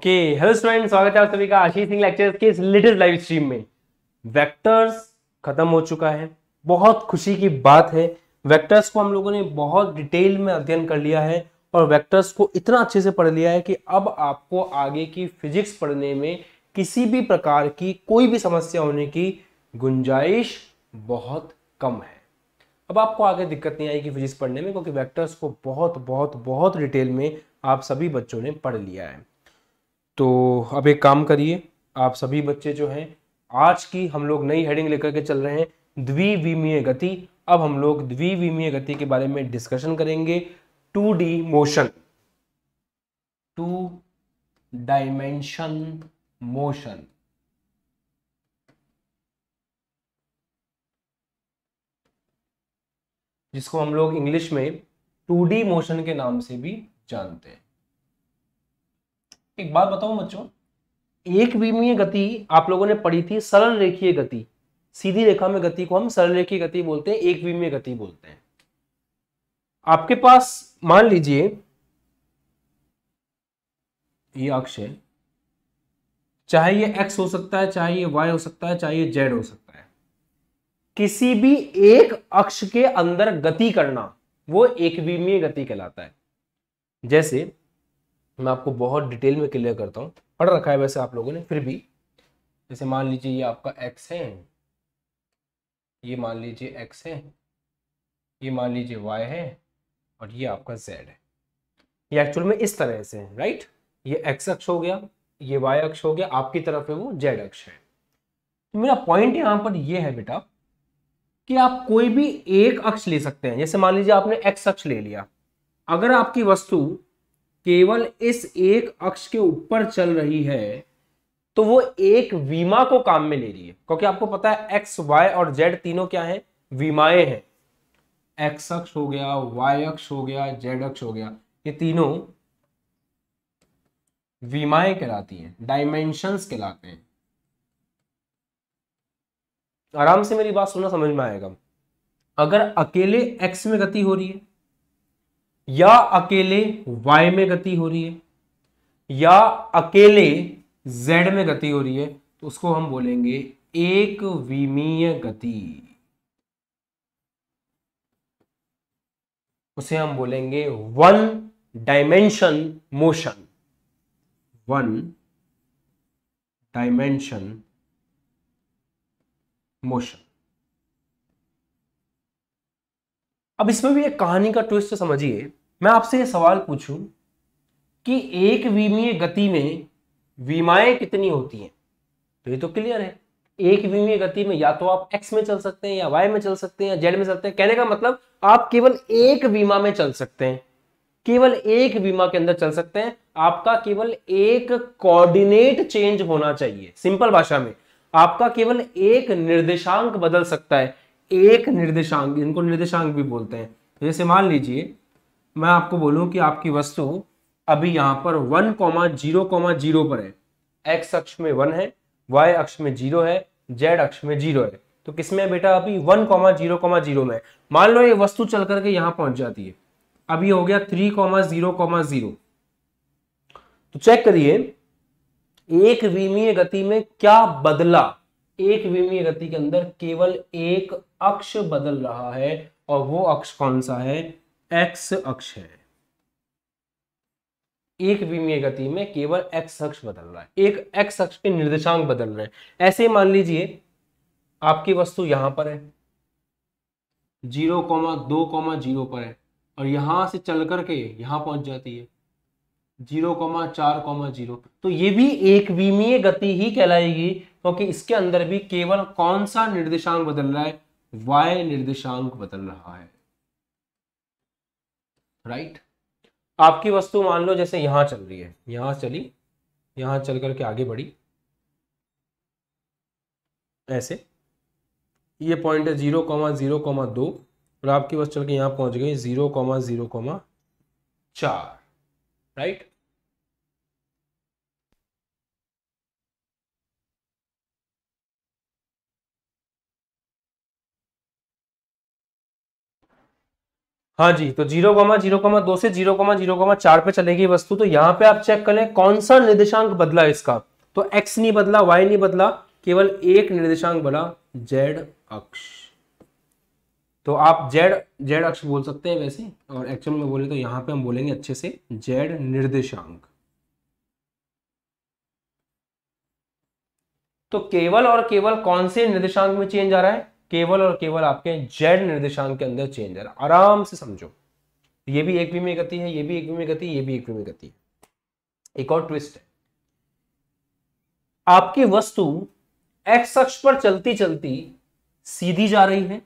okay hello student स्वागत है आप सभी का आशीष सिंह लेक्चर्स के इस लेटेस्ट लाइव स्ट्रीम में वेक्टर्स खत्म हो चुका है बहुत खुशी की बात है वेक्टर्स को हम लोगों ने बहुत डिटेल में अध्ययन कर लिया है और वेक्टर्स को इतना अच्छे से पढ़ लिया है कि अब आपको आगे की फिजिक्स पढ़ने में किसी भी प्रकार की कोई भी समस्या होने की गुंजाइश बहुत कम है अब आपको आगे दिक्कत नहीं आएगी फिजिक्स पढ़ने में क्योंकि वैक्टर्स को बहुत बहुत बहुत डिटेल में आप सभी बच्चों ने पढ़ लिया है तो अब एक काम करिए आप सभी बच्चे जो हैं आज की हम लोग नई हेडिंग लेकर के चल रहे हैं द्विविमीय गति अब हम लोग द्विविमीय गति के बारे में डिस्कशन करेंगे two D motion two dimension motion जिसको हम लोग इंग्लिश में टू डी मोशन के नाम से भी जानते हैं एक बात बताऊ बच्चों एक विमीय गति आप लोगों ने पढ़ी थी सरल रेखीय गति सीधी रेखा में गति को हम सरल रेखीय गति बोलते हैं एक विमीय गति बोलते हैं आपके पास मान लीजिए ये अक्ष है चाहे ये एक्स हो सकता है चाहे ये वाई हो सकता है चाहे ये जेड हो सकता है किसी भी एक अक्ष के अंदर गति करना वो एक विमीय गति कहलाता है जैसे मैं आपको बहुत डिटेल में क्लियर करता हूँ पढ़ रखा है वैसे आप लोगों ने फिर भी जैसे मान लीजिए ये आपका एक्स है ये मान लीजिए एक्स है ये मान लीजिए वाई है और ये आपका जेड है ये एक्चुअल में इस तरह से है राइट ये एक्स अक्ष हो गया ये वाई अक्ष हो गया आपकी तरफ है वो जेड अक्ष है तो मेरा पॉइंट यहाँ पर ये है बेटा कि आप कोई भी एक अक्ष ले सकते हैं जैसे मान लीजिए आपने एक्स अक्ष ले लिया अगर आपकी वस्तु केवल इस एक अक्ष के ऊपर चल रही है तो वो एक वीमा को काम में ले रही है क्योंकि आपको पता है एक्स वाई और जेड तीनों क्या है वीमाए हैं एक्स अक्ष हो गया वाई अक्ष हो गया जेड अक्ष हो गया ये तीनों वीमाएं कहलाती हैं डायमेंशंस कहलाते हैं आराम से मेरी बात सुनना समझ में आएगा अगर अकेले एक्स में गति हो रही है या अकेले y में गति हो रही है या अकेले z में गति हो रही है तो उसको हम बोलेंगे एक विमीय गति उसे हम बोलेंगे one dimension motion one dimension motion अब इसमें भी एक कहानी का ट्विस्ट समझिए मैं आपसे ये सवाल पूछूं कि एक विमीय गति में विमाएं कितनी होती हैं तो ये तो क्लियर है एक विमीय गति में या तो आप एक्स में चल सकते हैं या वाई में चल सकते हैं या जेड में चलते हैं कहने का मतलब आप केवल एक बीमा में चल सकते हैं केवल एक बीमा के अंदर चल सकते हैं आपका केवल एक कोऑर्डिनेट चेंज होना चाहिए सिंपल भाषा में आपका केवल एक निर्देशांक बदल सकता है एक निर्देशांक इनको निर्देशांक भी बोलते हैं तो जैसे मान लीजिए मैं आपको बोलूं कि आपकी वस्तु अभी यहां पर one comma zero comma zero पर है एक्स अक्ष में वन है वाई अक्ष में जीरो है जेड अक्ष में जीरो है तो किसमें बेटा अभी one comma zero comma zero में मान लो ये वस्तु चल करके यहां पहुंच जाती है अभी हो गया three comma zero comma zero तो चेक करिए एक विमीय गति में क्या बदला एक विमीय गति के अंदर केवल एक अक्ष बदल रहा है और वो अक्ष कौन सा है एक्स अक्ष है एक विमीय गति में केवल एक्स अक्ष बदल रहा है एक एक्स अक्ष के निर्देशांक बदल रहे हैं ऐसे मान लीजिए आपकी वस्तु यहां पर है जीरो कॉमा दो कॉमा जीरो पर है और यहां से चल करके यहां पहुंच जाती है जीरो कॉमा चार कॉमा जीरो तो ये भी एक विमीय गति ही कहलाएगी क्योंकि तो इसके अंदर भी केवल कौन सा निर्देशांक बदल रहा है वाय निर्देशांक बदल रहा है राइट आपकी वस्तु मान लो जैसे यहाँ चल रही है यहाँ चली यहाँ चल करके आगे बढ़ी ऐसे ये पॉइंट है जीरो कॉमा जीरो कॉमा दो और आपकी वस्तु चल के यहाँ पहुँच गई जीरो कॉमा जीरो कॉमा चार राइट हाँ जी तो जीरो कॉमा जीरो कॉमा दो से जीरो कॉमा जीरो कॉमा चार पे चलेगी वस्तु तो यहां पे आप चेक करें कौन सा निर्देशांक बदला इसका तो एक्स नहीं बदला वाई नहीं बदला केवल एक निर्देशांक बना जेड अक्ष तो आप जेड जेड अक्ष बोल सकते हैं वैसे और एक्चुअल में बोले तो यहां पे हम बोलेंगे अच्छे से जेड निर्देशांक तो केवल और केवल कौन से निर्देशांक में चेंज आ रहा है केवल और केवल आपके जेड निर्देशांक के अंदर चेंज है आराम से समझो ये भी एक वी में गति है ये भी एक वी में गति ये भी एक वी में गति है एक और ट्विस्ट है आपकी वस्तु एक्स अक्ष पर चलती चलती सीधी जा रही है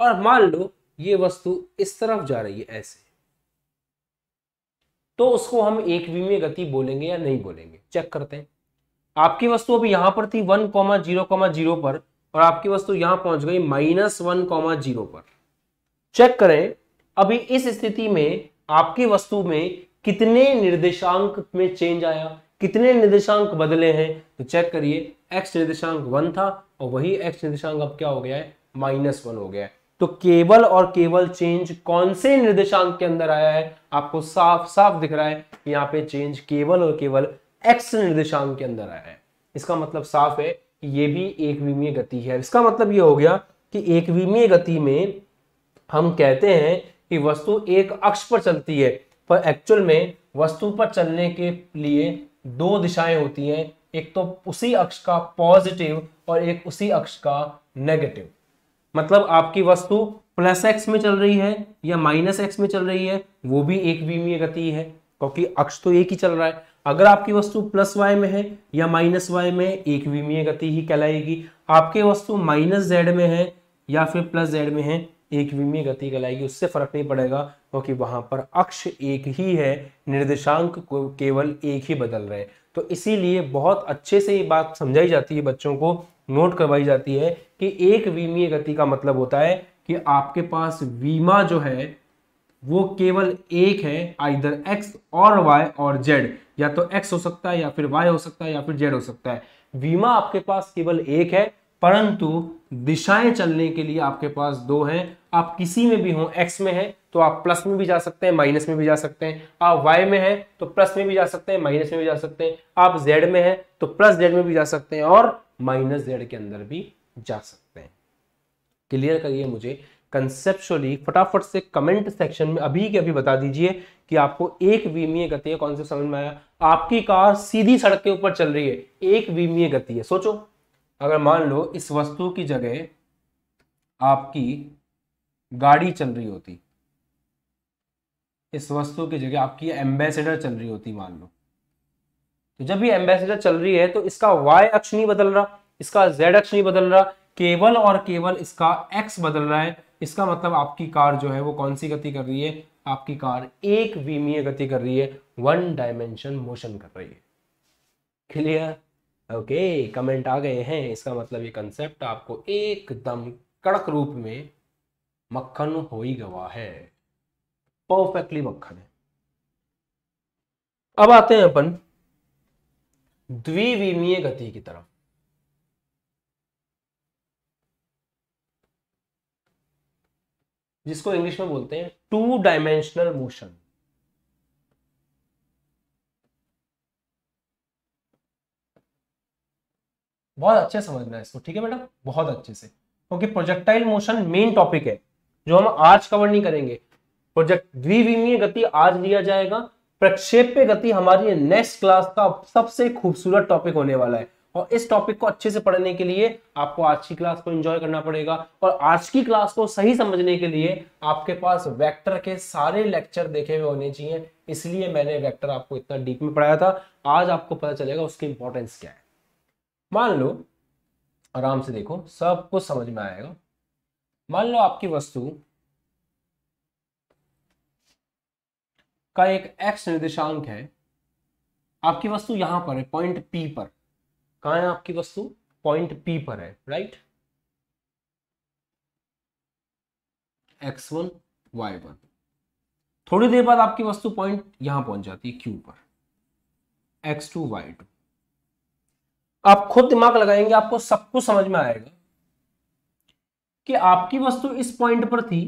और मान लो ये वस्तु इस तरफ जा रही है ऐसे तो उसको हम एक विमीय गति बोलेंगे या नहीं बोलेंगे चेक करते हैं आपकी वस्तु अभी यहां पर थी one comma zero comma zero पर और आपकी वस्तु यहां पहुंच गई माइनस वन कॉमा जीरो पर चेक करें अभी इस स्थिति में आपकी वस्तु में कितने निर्देशांक में चेंज आया कितने निर्देशांक बदले हैं तो चेक करिए एक्स निर्देशांक वन था और वही एक्स निर्देशांक अब क्या हो गया है माइनस वन हो गया है तो केवल और केवल चेंज कौन से निर्देशांक के अंदर आया है आपको साफ साफ दिख रहा है यहाँ पे चेंज केवल और केवल एक्स निर्देशांक के अंदर आया है इसका मतलब साफ है ये भी एक विमीय गति है इसका मतलब ये हो गया कि एक विमीय गति में हम कहते हैं कि वस्तु एक अक्ष पर चलती है पर एक्चुअल में वस्तु पर चलने के लिए दो दिशाएं होती हैं एक तो उसी अक्ष का पॉजिटिव और एक उसी अक्ष का नेगेटिव मतलब आपकी वस्तु प्लस एक्स में चल रही है या माइनस एक्स में चल रही है वो भी एक विमीय गति है क्योंकि अक्ष तो एक ही चल रहा है अगर आपकी वस्तु प्लस वाई में है या माइनस वाई में एक विमीय गति ही कहलाएगी आपकी वस्तु माइनस जेड में है या फिर प्लस जेड में है एक विमीय गति कहलाएगी उससे फर्क नहीं पड़ेगा क्योंकि वहां पर अक्ष एक ही है निर्देशांक को केवल एक ही बदल रहे तो इसीलिए बहुत अच्छे से ये बात समझाई जाती है बच्चों को नोट करवाई जाती है कि एक विमीय गति का मतलब होता है कि आपके पास वीमा जो है वो केवल एक है आइधर एक्स और वाई और जेड या तो एक्स हो सकता है या फिर वाई हो सकता है या फिर जेड हो सकता है बीमा आपके पास केवल एक है परंतु दिशाएं चलने के लिए आपके पास दो है आप किसी में भी हो एक्स में है तो आप प्लस में भी जा सकते हैं माइनस में भी जा सकते हैं आप वाई में है तो प्लस में भी जा सकते हैं माइनस में भी जा सकते हैं आप जेड में है तो प्लस जेड में भी जा सकते हैं और माइनस जेड के अंदर भी जा सकते हैं क्लियर करिए मुझे कंसेप्चुअली फटाफट से कमेंट सेक्शन में अभी के अभी बता दीजिए कि आपको एक विमीय गति कौन से समझ में आया आपकी कार सीधी सड़क के ऊपर चल रही है एक विमीय गति है सोचो अगर मान लो इस वस्तु की जगह आपकी गाड़ी चल रही होती इस वस्तु की जगह आपकी एम्बेसडर चल रही होती मान लो तो जब भी एम्बेसडर चल रही है तो इसका वाई अक्ष नहीं बदल रहा इसका जेड अक्ष नहीं बदल रहा केवल और केवल इसका एक्स बदल रहा है इसका मतलब आपकी कार जो है वो कौन सी गति कर रही है आपकी कार एक विमीय गति कर रही है वन डायमेंशन मोशन कर रही है क्लियर ओके कमेंट आ गए हैं इसका मतलब ये कंसेप्ट आपको एकदम कड़क रूप में मक्खन हो ही गवा है परफेक्टली मक्खन है अब आते हैं अपन द्विविमीय गति की तरफ जिसको इंग्लिश में बोलते हैं टू डायमेंशनल मोशन बहुत अच्छे समझना है इसको ठीक है मैडम बहुत अच्छे से क्योंकि प्रोजेक्टाइल मोशन मेन टॉपिक है जो हम आज कवर नहीं करेंगे प्रोजेक्ट द्विविमीय गति आज लिया जाएगा प्रक्षेप्य गति हमारी नेक्स्ट क्लास का सबसे खूबसूरत टॉपिक होने वाला है और इस टॉपिक को अच्छे से पढ़ने के लिए आपको आज की क्लास को एंजॉय करना पड़ेगा और आज की क्लास को सही समझने के लिए आपके पास वेक्टर के सारे लेक्चर देखे हुए होने चाहिए इसलिए मैंने वेक्टर आपको इतना डीप में पढ़ाया था आज आपको पता चलेगा उसकी इंपॉर्टेंस क्या है मान लो आराम से देखो सब कुछ समझ में आएगा मान लो आपकी वस्तु का एक एक्स निर्देशांक है आपकी वस्तु यहां पर है पॉइंट पी पर कहा है आपकी वस्तु पॉइंट पी पर है right X one Y one थोड़ी देर बाद आपकी वस्तु पॉइंट यहां पहुंच जाती है क्यू पर एक्स टू वाई टू आप खुद दिमाग लगाएंगे आपको सब कुछ समझ में आएगा कि आपकी वस्तु इस पॉइंट पर थी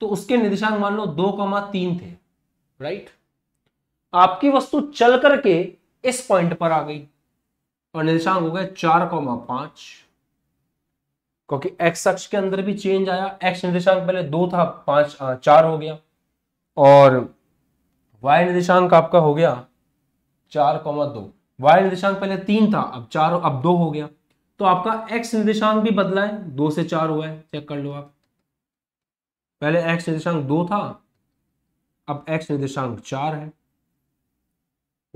तो उसके निर्देशांक मान लो दो कमा तीन थे राइट आपकी वस्तु चल करके इस पॉइंट पर आ गई और निर्देशांक हो गए चार कौमा पांच क्योंकि एक्स अक्ष के अंदर भी चेंज आया एक्स निर्देशांक पहले दो था पांच चार हो गया और वाई निर्देशांक आपका हो गया चार कौमा दो वाई निर्देशांक पहले तीन था अब चार अब दो हो गया तो आपका एक्स निर्देशांक भी बदला है दो से चार हुआ है चेक कर लो आप पहले एक्स निर्देशांक दो था अब एक्स निर्देशांक चार है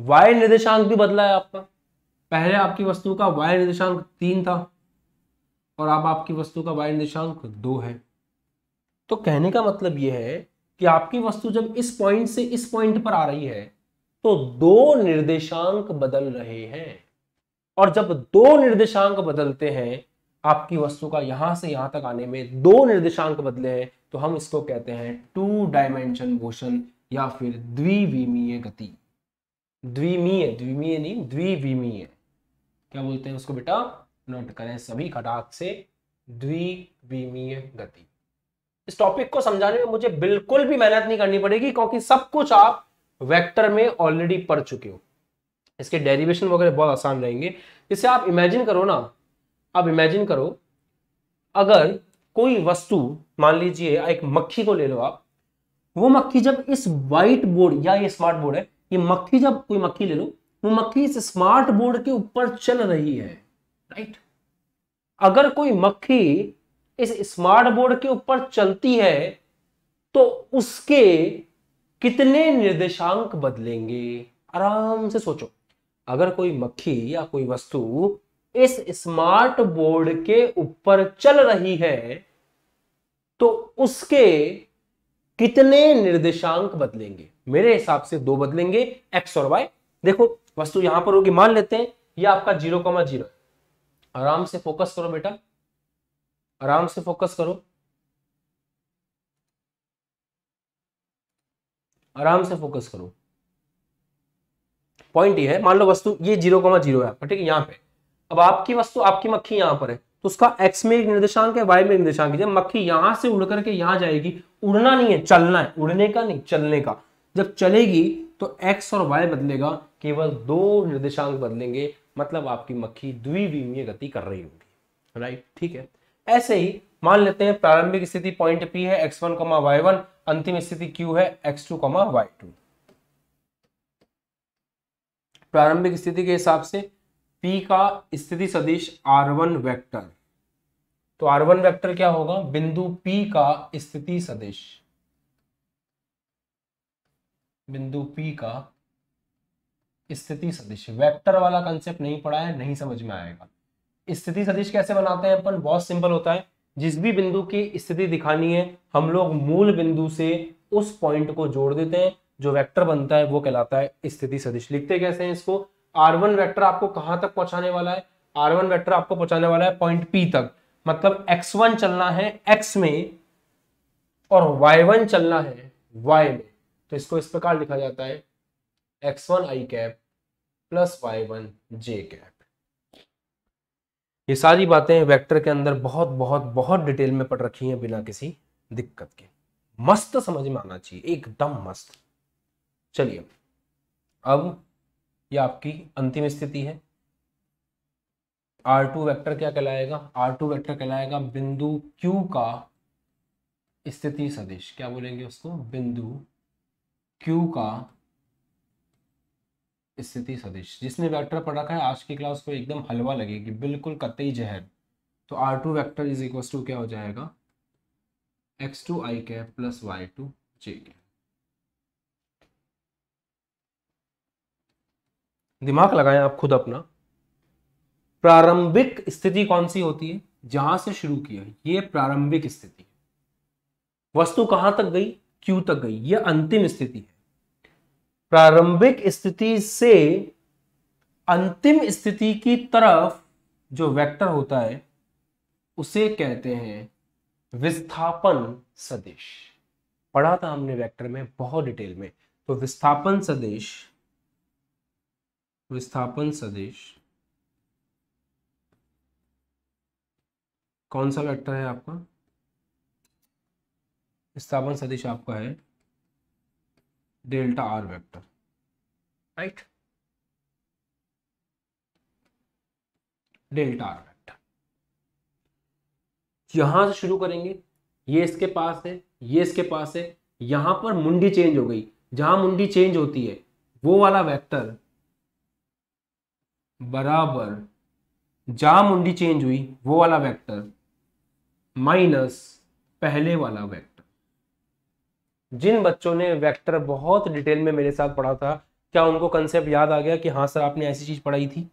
वाई निर्देशांक भी बदला है आपका पहले आपकी वस्तु का वायु निर्देशांक तीन था और अब आपकी वस्तु का वायु निर्देशांक दो है तो कहने का मतलब यह है कि आपकी वस्तु जब इस पॉइंट से इस पॉइंट पर आ रही है तो दो निर्देशांक बदल रहे हैं और जब दो निर्देशांक बदलते हैं आपकी वस्तु का यहां से यहां तक आने में दो निर्देशांक बदले हैं तो हम इसको कहते हैं टू डायमेंशन मोशन या फिर द्विवीमीय गति द्विमीय द्विमीय नहीं द्विवीमीय क्या बोलते हैं उसको बेटा नोट करें सभी घटाक से द्विविमीय गति इस टॉपिक को समझाने में मुझे बिल्कुल भी मेहनत नहीं करनी पड़ेगी क्योंकि सब कुछ आप वेक्टर में ऑलरेडी पढ़ चुके हो इसके डेरिवेशन वगैरह बहुत आसान रहेंगे इसे आप इमेजिन करो ना आप इमेजिन करो अगर कोई वस्तु मान लीजिए एक मक्खी को ले लो आप वो मक्खी जब इस व्हाइट बोर्ड या ये स्मार्ट बोर्ड है ये मक्खी जब कोई मक्खी ले लो वो मक्खी इस स्मार्ट बोर्ड के ऊपर चल रही है राइट अगर कोई मक्खी इस स्मार्ट बोर्ड के ऊपर चलती है तो उसके कितने निर्देशांक बदलेंगे आराम से सोचो अगर कोई मक्खी या कोई वस्तु इस स्मार्ट बोर्ड के ऊपर चल रही है तो उसके कितने निर्देशांक बदलेंगे मेरे हिसाब से दो बदलेंगे एक्स और वाई देखो वस्तु यहां पर होगी मान लेते हैं ये आपका जीरो कॉमा जीरो आराम से फोकस करो बेटा आराम से फोकस करो आराम से फोकस करो पॉइंट ये है मान लो वस्तु ये जीरो कॉमा जीरो है ठीक है यहां पे अब आपकी वस्तु आपकी मक्खी यहां पर है तो उसका एक्स में एक निर्देशांक है वाई में एक निर्देशांक है जब मक्खी यहां से उड़ करके यहां जाएगी उड़ना नहीं है चलना है उड़ने का नहीं चलने का जब चलेगी तो एक्स और वाई बदलेगा केवल दो निर्देशांक बदलेंगे मतलब आपकी मक्खी द्विवीमीय गति कर रही होगी राइट ठीक है ऐसे ही मान लेते हैं प्रारंभिक स्थिति पॉइंट पी है X one comma Y one अंतिम स्थिति क्यू है X two comma Y two प्रारंभिक स्थिति के हिसाब से पी का स्थिति सदिश आर वन वैक्टर तो आर वन वैक्टर क्या होगा बिंदु पी का स्थिति सदिश बिंदु पी का स्थिति सदिश वेक्टर वाला कंसेप्ट नहीं पढ़ा है नहीं समझ में आएगा स्थिति सदिश कैसे बनाते हैं अपन बहुत सिंपल होता है जिस भी बिंदु की स्थिति दिखानी है हम लोग मूल बिंदु से उस पॉइंट को जोड़ देते हैं जो वेक्टर बनता है वो कहलाता है स्थिति सदिश लिखते कैसे हैं इसको वन वैक्टर आपको कहां तक पहुंचाने वाला है आर वन वैक्टर आपको पहुंचाने वाला है पॉइंट पी तक मतलब एक्स वन चलना है एक्स में और वाई वन चलना है वाई में तो इसको इस प्रकार लिखा जाता है X one I cap plus Y one J cap ये सारी बातें वेक्टर के अंदर बहुत बहुत बहुत डिटेल में पढ़ रखी हैं बिना किसी दिक्कत के मस्त समझ में आना चाहिए एकदम मस्त चलिए अब ये आपकी अंतिम स्थिति है आर टू वैक्टर क्या कहलाएगा आर टू वैक्टर कहलाएगा बिंदु क्यू का स्थिति सदिश क्या बोलेंगे उसको बिंदु क्यू का स्थिति सदिश जिसने वेक्टर पढ़ रखा है आज की क्लास को एकदम हलवा लगेगी बिल्कुल कतई जहर तो R two vector is equal to क्या हो जाएगा X two I cap plus Y two J दिमाग लगाएं आप खुद अपना प्रारंभिक स्थिति कौन सी होती है जहां से शुरू किया ये प्रारंभिक स्थिति वस्तु कहां तक गई क्यू तक गई यह अंतिम स्थिति है प्रारंभिक स्थिति से अंतिम स्थिति की तरफ जो वेक्टर होता है उसे कहते हैं विस्थापन सदिश पढ़ा था हमने वेक्टर में बहुत डिटेल में तो विस्थापन सदिश विस्थापन सदिश कौन सा वेक्टर है आपका विस्थापन सदिश आपका है delta R vector right delta R vector यहां से शुरू करेंगे ये इसके पास है ये इसके पास है यहां पर मुंडी चेंज हो गई जहां मुंडी चेंज होती है वो वाला वेक्टर बराबर जहां मुंडी चेंज हुई वो वाला वेक्टर माइनस पहले वाला वेक्टर जिन बच्चों ने वेक्टर बहुत डिटेल में मेरे साथ पढ़ा था क्या उनको कंसेप्ट याद आ गया कि हाँ सर आपने ऐसी चीज पढ़ाई थी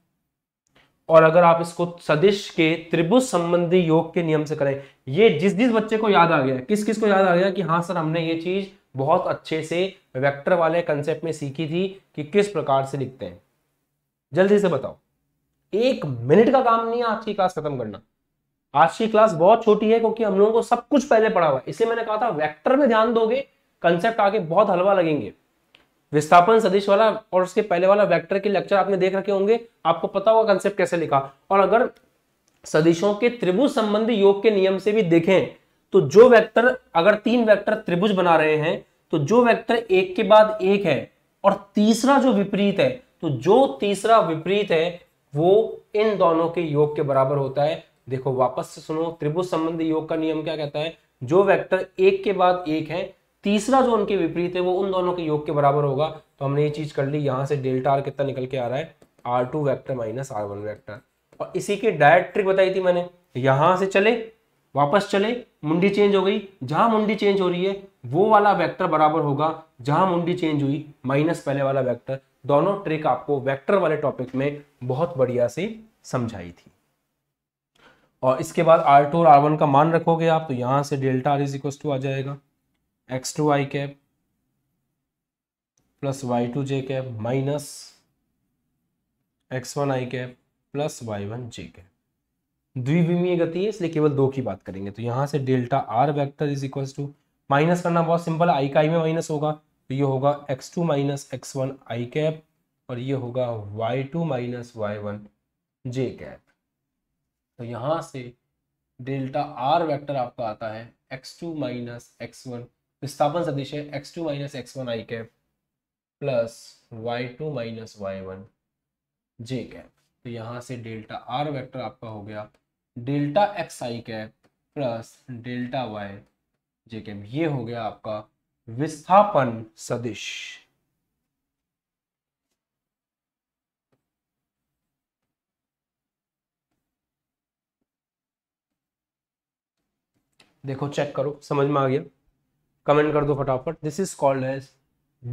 और अगर आप इसको सदिश के त्रिभुज संबंधी योग के नियम से करें ये जिस जिस बच्चे को याद आ गया किस किस को याद आ गया कि हाँ सर हमने ये चीज बहुत अच्छे से वेक्टर वाले कंसेप्ट में सीखी थी कि किस प्रकार से लिखते हैं जल्दी से बताओ एक मिनट का काम नहीं है आज की क्लास खत्म करना आज की क्लास बहुत छोटी है क्योंकि हम लोगों को सब कुछ पहले पढ़ा हुआ है इसलिए मैंने कहा था वेक्टर में ध्यान दोगे कंसेप्ट आगे बहुत हलवा लगेंगे विस्थापन सदिश वाला और उसके पहले वाला वेक्टर के लेक्चर आपने देख रखे होंगे आपको पता होगा कंसेप्ट कैसे लिखा और अगर सदिशों के त्रिभुज संबंधी योग के नियम से भी देखें तो जो वेक्टर अगर तीन वेक्टर त्रिभुज बना रहे हैं तो जो वेक्टर एक के बाद एक है और तीसरा जो विपरीत है तो जो तीसरा विपरीत है वो इन दोनों के योग के बराबर होता है देखो वापस से सुनो त्रिभुज संबंधी योग का नियम क्या कहता है जो वेक्टर एक के बाद एक है तीसरा जो उनके विपरीत है वो उन दोनों के योग के बराबर होगा तो हमने ये चीज़ कर ली यहाँ से डेल्टा आर कितना निकल के आ रहा है R two vector minus R one vector और इसी की डायरेक्ट ट्रिक बताई थी मैंने यहाँ से चले वापस चले मुंडी चेंज हो गई जहां मुंडी चेंज हो रही है वो वाला वेक्टर बराबर होगा जहां मुंडी चेंज हुई माइनस पहले वाला वेक्टर दोनों ट्रिक आपको वेक्टर वाले टॉपिक में बहुत बढ़िया से समझाई थी और इसके बाद आर टू और आर वन का मान रखोगे आप तो यहां से delta R is equal to आ जाएगा X two Y cap plus Y two J cap minus X one I cap plus Y one J cap द्विविमीय गति है इसलिए केवल दो की बात करेंगे तो यहां से delta R vector is equal to minus करना बहुत सिंपल आई का आई में माइनस होगा तो ये होगा X two minus X one I cap और ये होगा Y two minus Y one J cap तो यहां से डेल्टा आर वेक्टर आपका आता है X two minus X one विस्थापन सदिश है X two minus X one I cap plus Y two minus Y one J cap तो यहाँ से डेल्टा आर वेक्टर आपका हो गया डेल्टा एक्स आई कैप प्लस डेल्टा वाई जे कैप ये हो गया आपका विस्थापन सदिश देखो चेक करो समझ में आ गया कमेंट कर दो फटाफट this is called as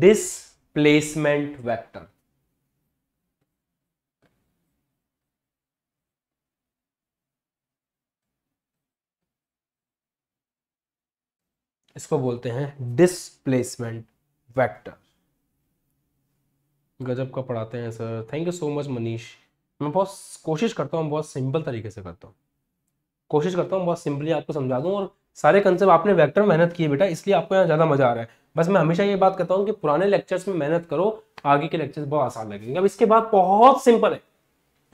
displacement vector इसको बोलते हैं डिसप्लेसमेंट वैक्टर गजब का पढ़ाते हैं sir thank you so much Manish मैं बहुत कोशिश करता हूँ बहुत सिंपल तरीके से करता हूँ कोशिश करता हूँ बहुत सिंपली आपको समझा दूँ और सारे कंसेप्ट आपने वैक्टर मेहनत की बेटा इसलिए आपको यहाँ ज़्यादा मजा आ रहा है बस मैं हमेशा ये बात करता हूँ कि पुराने लेक्चर्स में मेहनत करो आगे के लेक्चर्स बहुत आसान लगेंगे अब इसके बाद बहुत सिंपल है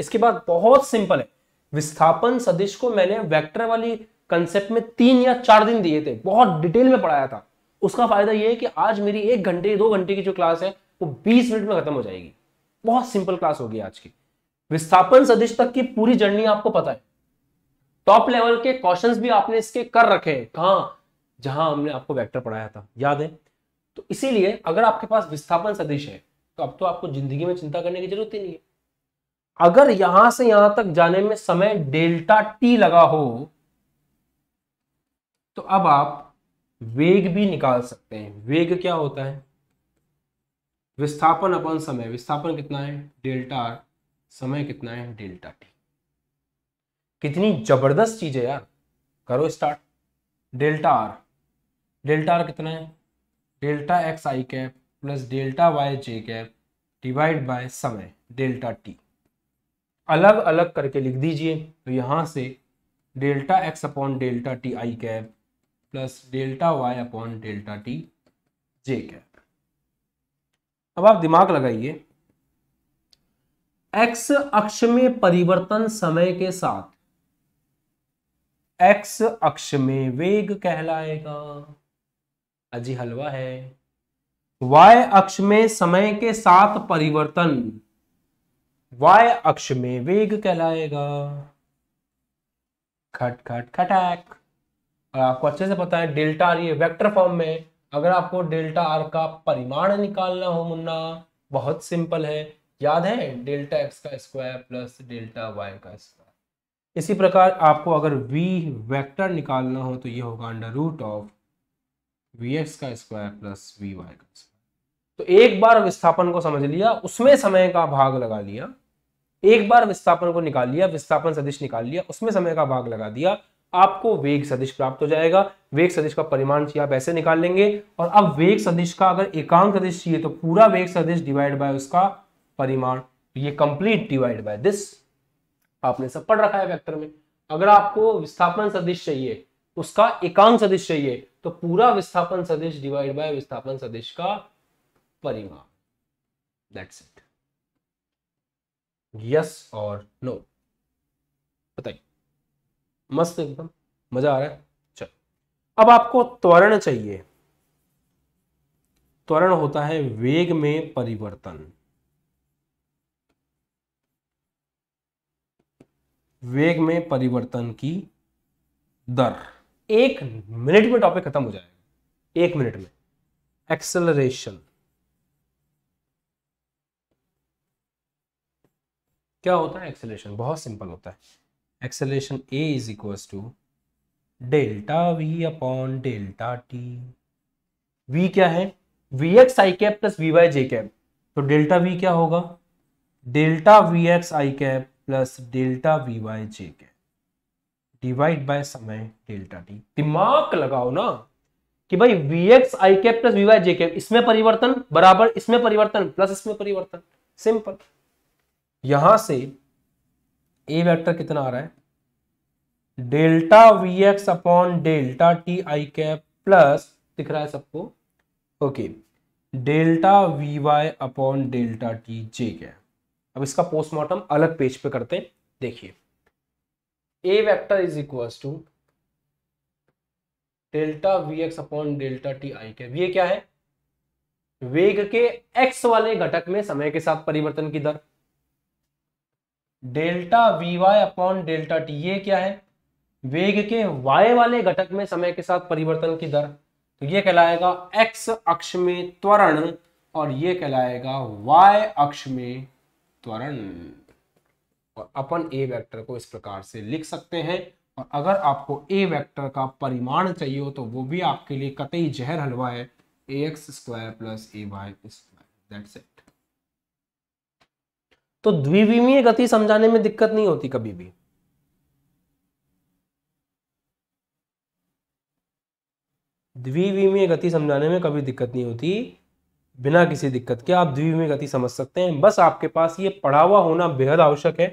इसके बाद बहुत सिंपल है विस्थापन सदिश को मैंने वैक्टर वाली कंसेप्ट में तीन या चार दिन दिए थे बहुत डिटेल में पढ़ाया था उसका फायदा यह है कि आज मेरी एक घंटे दो घंटे की जो क्लास है वो बीस मिनट में खत्म हो जाएगी बहुत सिंपल क्लास होगी आज की विस्थापन सदिश तक की पूरी जर्नी आपको पता है टॉप लेवल के क्वेश्चन भी आपने इसके कर रखे हैं कहा जहां हमने आपको वैक्टर पढ़ाया था याद है तो इसीलिए अगर आपके पास विस्थापन सदिश है तो अब तो आपको जिंदगी में चिंता करने की जरूरत ही नहीं है अगर यहां से यहां तक जाने में समय डेल्टा टी लगा हो तो अब आप वेग भी निकाल सकते हैं वेग क्या होता है विस्थापन अपन समय विस्थापन कितना है डेल्टा आर समय कितना है डेल्टा टी कितनी जबरदस्त चीज है यार करो start delta R delta R कितना है delta X I cap plus delta Y J cap divide by समय डेल्टा टी अलग अलग करके लिख दीजिए तो यहां से delta X upon delta T I cap plus delta Y upon delta T J cap अब आप दिमाग लगाइए एक्स अक्ष में परिवर्तन समय के साथ एक्स अक्ष में वेग कहलाएगा अजी हलवा है वाय अक्ष में समय के साथ परिवर्तन वाय अक्ष में वेग कहलाएगा खट खट खटैक और आपको अच्छे से पता है डेल्टा आर ये वेक्टर फॉर्म में अगर आपको डेल्टा आर का परिमाण निकालना हो मुन्ना बहुत सिंपल है याद है डेल्टा एक्स का स्क्वायर प्लस डेल्टा वाई का स्क्वायर इसी प्रकार आपको अगर v वेक्टर निकालना हो तो ये होगा under root of V X का स्क्वायर प्लस वी वाई का स्क्वायर तो एक बार विस्थापन को समझ लिया उसमें समय का भाग लगा लिया एक बार विस्थापन को निकाल लिया विस्थापन सदिश निकाल लिया उसमें समय का भाग लगा दिया आपको वेग सदिश प्राप्त हो जाएगा वेग सदिश का परिमाण चाहिए आप ऐसे निकाल लेंगे और अब वेग सदिश का अगर एकांक सदिश चाहिए तो पूरा वेग सदिश डिवाइड बाय उसका परिमाण ये कंप्लीट डिवाइड बाय दिस आपने सब पढ़ रखा है वेक्टर में अगर आपको विस्थापन सदिश चाहिए उसका एकांक सदिश चाहिए तो पूरा विस्थापन सदिश डिवाइड बाय विस्थापन सदिश का परिमाप दैट्स इट यस और नो बताइए मस्त एकदम मजा आ रहा है चलो अब आपको त्वरण चाहिए त्वरण होता है वेग में परिवर्तन वेग में परिवर्तन की दर एक मिनट में टॉपिक खत्म हो जाएगा एक मिनट में एक्सेलरेशन क्या होता है एक्सेलेशन बहुत सिंपल होता है acceleration a is equal to delta v upon delta t v क्या है v x I cap plus we y J cap तो डेल्टा वी क्या होगा डेल्टा वी एक्स आई cap plus delta v y j के divide by समय delta t दिमाग लगाओ ना कि भाई वी एक्स आई के प्लस वी वाई जे के इसमें परिवर्तन बराबर इसमें परिवर्तन प्लस इसमें परिवर्तन सिंपल यहां से ए वेक्टर कितना आ रहा है delta v x upon delta T I cap plus दिख रहा है सबको okay delta v y upon delta T जे कैप अब इसका पोस्टमार्टम अलग पेज पे करते हैं देखिए a vector is equals to delta v x upon delta T i के ये क्या है वेग के एक्स वाले घटक में समय के साथ परिवर्तन की दर delta v y upon delta t ये क्या है वेग के वाई वाले घटक में समय के साथ परिवर्तन की दर तो ये कहलाएगा एक्स अक्ष में त्वरण और ये कहलाएगा वाई अक्ष में त्वरण और अपन ए वेक्टर को इस प्रकार से लिख सकते हैं और अगर आपको ए वेक्टर का परिमाण चाहिए हो तो वो भी आपके लिए कतई जहर हलवा है a x square plus a y square that's it तो द्विविमीय गति समझाने में दिक्कत नहीं होती कभी भी द्विविमीय गति समझाने में कभी दिक्कत नहीं होती बिना किसी दिक्कत के आप द्वी में गति समझ सकते हैं बस आपके पास ये पढ़ा हुआ होना बेहद आवश्यक है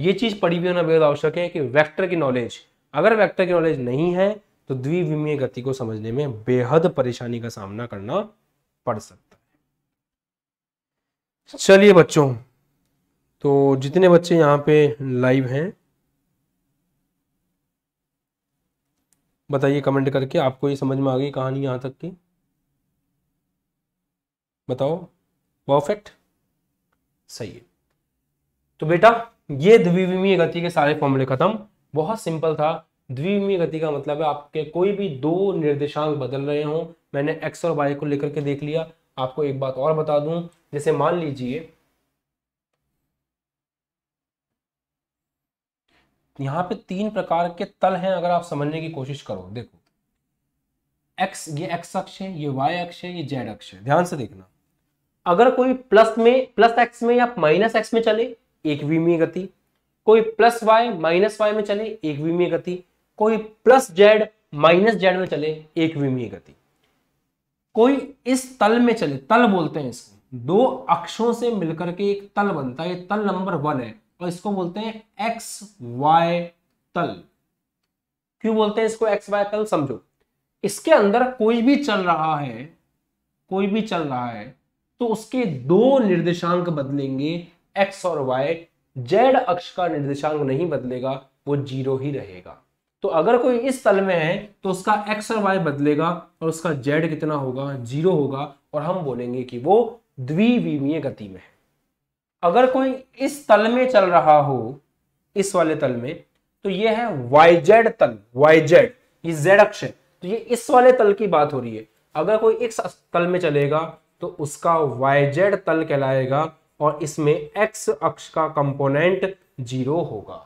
ये चीज पढ़ी हुई होना बेहद आवश्यक है कि वेक्टर की नॉलेज अगर वेक्टर की नॉलेज नहीं है तो द्विविमीय गति को समझने में बेहद परेशानी का सामना करना पड़ सकता है चलिए बच्चों तो जितने बच्चे यहाँ पे लाइव हैं बताइए कमेंट करके आपको ये समझ में आ गई कहानी यहाँ तक की बताओ परफेक्ट सही है तो बेटा ये द्विविमीय गति के सारे फॉर्मूले खत्म बहुत सिंपल था द्विविमीय गति का मतलब है आपके कोई भी दो निर्देशांक बदल रहे हों मैंने एक्स और वाई को लेकर के देख लिया आपको एक बात और बता दूं जैसे मान लीजिए यहाँ पे तीन प्रकार के तल हैं अगर आप समझने की कोशिश करो देखो एक्स ये एक्स अक्ष है ये वाई अक्ष है ये जेड अक्ष है ध्यान से देखना अगर कोई प्लस में प्लस एक्स में या माइनस एक्स में चले एक विमीय में गति कोई प्लस वाई माइनस वाई में चले एक विमीय गति कोई प्लस जेड माइनस जेड में चले एक विमीय गति कोई इस तल में चले तल बोलते हैं इसको दो अक्षों से मिलकर के एक तल बनता है तल नंबर वन है और इसको बोलते हैं एक्स वाई तल क्यों बोलते हैं इसको एक्स वाई तल समझो इसके अंदर कोई भी चल रहा है कोई भी चल रहा है तो उसके दो निर्देशांक बदलेंगे एक्स और वाई जेड अक्ष का निर्देशांक नहीं बदलेगा वो जीरो ही रहेगा तो अगर कोई इस तल में है तो उसका एक्स और वाई बदलेगा और उसका जेड कितना होगा जीरो होगा और हम बोलेंगे कि वो द्विवीमीय गति में है अगर कोई इस तल में चल रहा हो इस वाले तल में तो ये है वाई जेड तल वाई जेड ये जेड अक्ष है तो ये इस वाले तल की बात हो रही है अगर कोई इस तल में चलेगा तो उसका वाई जेड तल कहलाएगा और इसमें एक्स अक्ष का कंपोनेंट जीरो होगा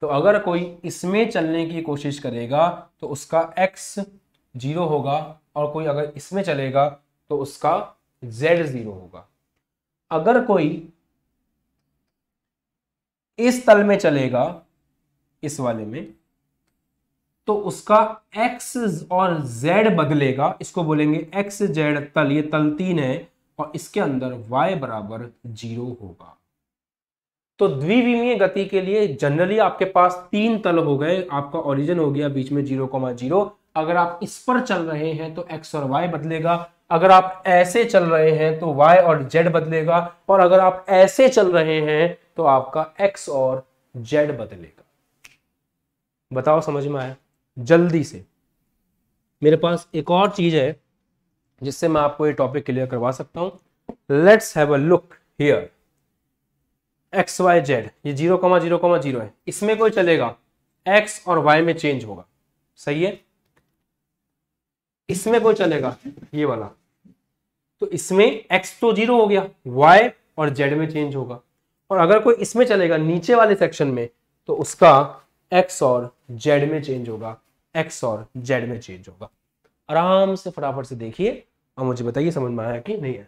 तो अगर कोई इसमें चलने की कोशिश करेगा तो उसका एक्स जीरो होगा और कोई अगर इसमें चलेगा तो उसका जेड जीरो होगा अगर कोई इस तल में चलेगा इस वाले में तो उसका एक्स और जेड बदलेगा इसको बोलेंगे एक्स जेड तल ये तल तीन है और इसके अंदर वाई बराबर जीरो होगा तो द्विविमीय गति के लिए जनरली आपके पास तीन तल हो गए आपका ओरिजिन हो गया बीच में जीरो कोमा जीरो अगर आप इस पर चल रहे हैं तो एक्स और वाई बदलेगा अगर आप ऐसे चल रहे हैं तो वाई और जेड बदलेगा और अगर आप ऐसे चल रहे हैं तो आपका एक्स और जेड बदलेगा बताओ समझ में आया जल्दी से मेरे पास एक और चीज है जिससे मैं आपको ये टॉपिक क्लियर करवा सकता हूं let's have a look here x y z ये zero comma zero comma zero है इसमें कोई चलेगा एक्स और वाई में चेंज होगा सही है इसमें कोई चलेगा ये वाला तो इसमें एक्स तो जीरो हो गया वाई और जेड में चेंज होगा और अगर कोई इसमें चलेगा नीचे वाले सेक्शन में तो उसका एक्स और जेड में चेंज होगा एक्स और जेड में चेंज होगा आराम से फटाफट से देखिए और मुझे बताइए समझ में आया कि नहीं आया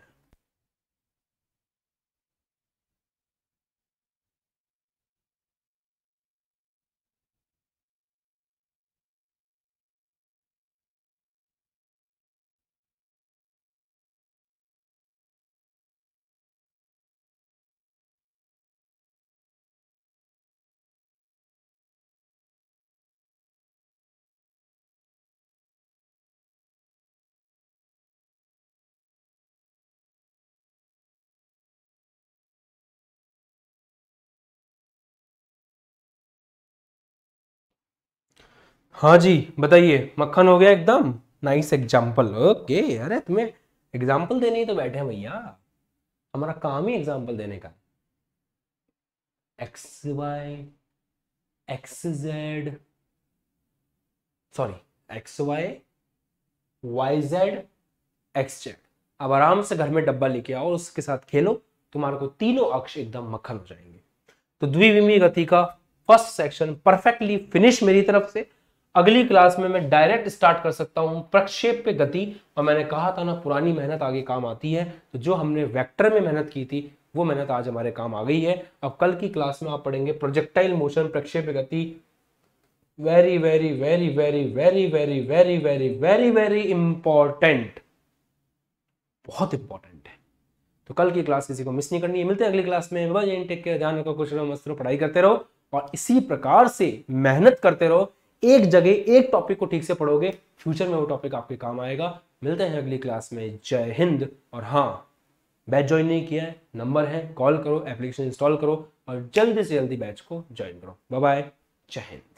हाँ जी बताइए मक्खन हो गया एकदम नाइस एग्जाम्पल ओके अरे तुम्हें एग्जाम्पल देने ही तो बैठे हैं भैया हमारा काम ही एग्जाम्पल देने का x y x z sorry x y y z x z अब आराम से घर में डब्बा लेके आओ उसके साथ खेलो तुम्हारे को तीनों अक्ष एकदम मक्खन हो जाएंगे तो द्विविमीय गति का फर्स्ट सेक्शन परफेक्टली फिनिश मेरी तरफ से अगली क्लास में मैं डायरेक्ट स्टार्ट कर सकता हूँ प्रक्षेप पे गति और मैंने कहा था ना पुरानी मेहनत आगे काम आती है तो जो हमने वेक्टर में मेहनत की थी वो मेहनत आज हमारे काम आ गई है अब कल की क्लास में आप पढ़ेंगे प्रोजेक्टाइल मोशन प्रक्षेप गति very very very very very very very very very very important बहुत इंपॉर्टेंट है तो कल की क्लास किसी को मिस नहीं करनी है मिलते हैं अगली क्लास में टेक केयर ध्यान रखो कुछ रहो मस्त रहो पढ़ाई करते रहो और इसी प्रकार से मेहनत करते रहो एक जगह एक टॉपिक को ठीक से पढ़ोगे फ्यूचर में वो टॉपिक आपके काम आएगा मिलते हैं अगली क्लास में जय हिंद और हाँ बैच ज्वाइन नहीं किया है नंबर है कॉल करो एप्लीकेशन इंस्टॉल करो और जल्दी से जल्दी बैच को ज्वाइन करो बाय बाय जय हिंद